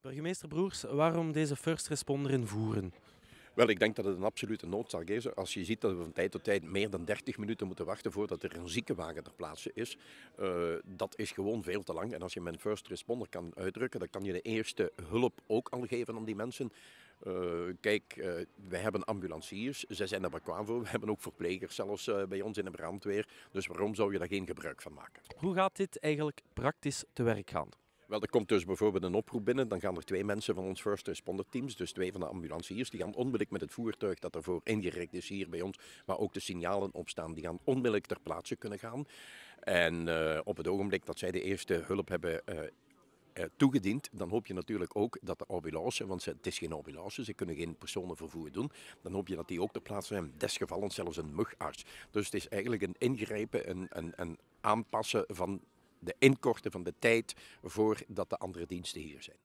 Burgemeester Broers, waarom deze first responder invoeren? Wel, ik denk dat het een absolute noodzaak is. Als je ziet dat we van tijd tot tijd meer dan 30 minuten moeten wachten voordat er een ziekenwagen ter plaatse is, uh, dat is gewoon veel te lang. En als je met first responder kan uitdrukken, dan kan je de eerste hulp ook al geven aan die mensen. Eh, kijk, uh, eh, wij hebben ambulanciers, zij zijn er bekwaam voor. We hebben ook verplegers, zelfs bij ons in de brandweer. Dus waarom zou je daar geen gebruik van maken? Hoe gaat dit eigenlijk praktisch te werk gaan? Wel, er komt dus bijvoorbeeld een oproep binnen. Dan gaan er twee mensen van ons first responder teams, dus twee van de ambulanciers, die gaan onmiddellijk met het voertuig dat ervoor ingericht is hier bij ons, waar ook de signalen op staan, die gaan onmiddellijk ter plaatse kunnen gaan. En eh, op het ogenblik dat zij de eerste hulp hebben eh, eh, toegediend, dan hoop je natuurlijk ook dat de ambulance, want het is geen ambulance, ze kunnen geen personenvervoer doen, dan hoop je dat die ook ter plaatse zijn, desgevallend zelfs een mugarts. Dus het is eigenlijk een ingrijpen, een, een, een aanpassen van de inkorten van de tijd voordat de andere diensten hier zijn.